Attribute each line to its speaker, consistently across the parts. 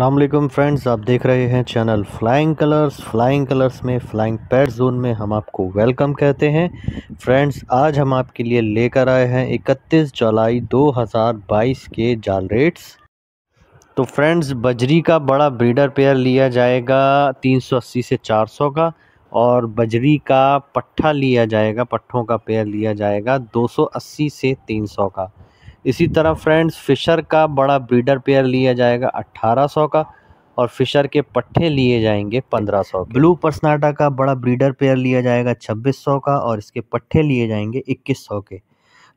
Speaker 1: वालेकुम फ्रेंड्स आप देख रहे हैं channel flying colours flying colours में फ्लाइंग पैड जोन में हम आपको वेलकम कहते हैं फ्रेंड्स आज हम आपके लिए लेकर आए हैं 31 जुलाई 2022 के जाल रेट्स तो फ्रेंड्स बजरी का बड़ा ब्रीडर पेयर लिया जाएगा 380 से 400 का और बजरी का पट्ठा लिया जाएगा पट्ठों का पेयर लिया जाएगा 280 से 300 का इसी तरह फ्रेंड्स फिशर का बड़ा ब्रीडर पेयर लिया जाएगा 1800 का और फिशर के पट्ठे लिए जाएंगे 1500 सौ ब्लू पर्सनाटा का बड़ा ब्रीडर पेयर लिया जाएगा 2600 का और इसके पट्ठे लिए जाएंगे 2100 के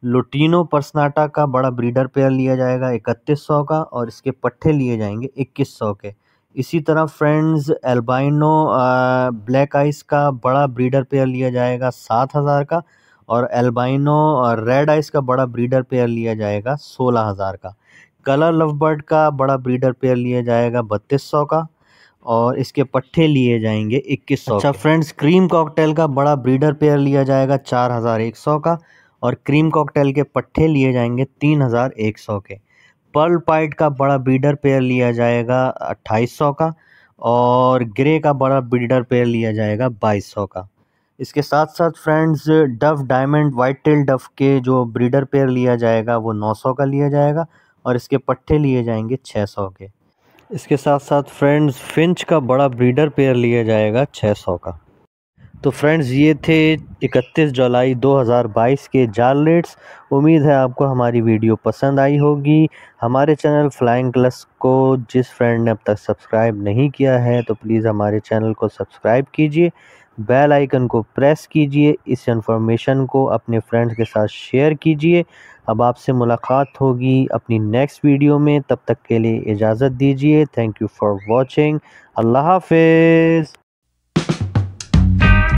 Speaker 1: लुटीनो पर्सनाटा का बड़ा ब्रीडर पेयर लिया जाएगा 3100 का और इसके पट्ठे लिए जाएंगे 2100 के इसी तरह फ्रेंड्स एल्बाइनो ब्लैक आइस का बड़ा ब्रीडर पेयर लिया जाएगा हज़ार का और एल्बाइनो और रेड आइस का बड़ा ब्रीडर पेयर लिया जाएगा सोलह हज़ार का कलर लव बर्ड का बड़ा ब्रीडर पेयर लिया जाएगा बत्तीस सौ का और इसके पट्ठे लिए जाएंगे इक्कीस सौ अच्छा फ्रेंड्स क्रीम कॉकटेल का बड़ा ब्रीडर पेयर लिया जाएगा चार हज़ार एक सौ का और क्रीम कॉकटेल के पट्ठे लिए जाएंगे तीन हज़ार एक सौ के पर्ल पाइट का बड़ा ब्रीडर पेयर लिया जाएगा अट्ठाईस सौ का और ग्रे का बड़ा ब्रीडर पेयर लिया जाएगा बाईस सौ का इसके साथ साथ friends dove diamond white tail dove के जो ब्रीडर पेयर लिया जाएगा वो 900 का लिया जाएगा और इसके पट्टे लिए जाएंगे 600 के इसके साथ साथ फ्रेंड्स फिंच का बड़ा ब्रीडर पेयर लिया जाएगा 600 का तो फ्रेंड्स ये थे 31 जुलाई 2022 के जाल रेट्स उम्मीद है आपको हमारी वीडियो पसंद आई होगी हमारे चैनल फ्लाइंग क्लस को जिस फ्रेंड ने अब तक सब्सक्राइब नहीं किया है तो प्लीज़ हमारे चैनल को सब्सक्राइब कीजिए बेल आइकन को प्रेस कीजिए इस इंफॉर्मेशन को अपने फ्रेंड्स के साथ शेयर कीजिए अब आपसे मुलाकात होगी अपनी नेक्स्ट वीडियो में तब तक के लिए इजाज़त दीजिए थैंक यू फॉर वॉचिंग अल्लाह हाफिज़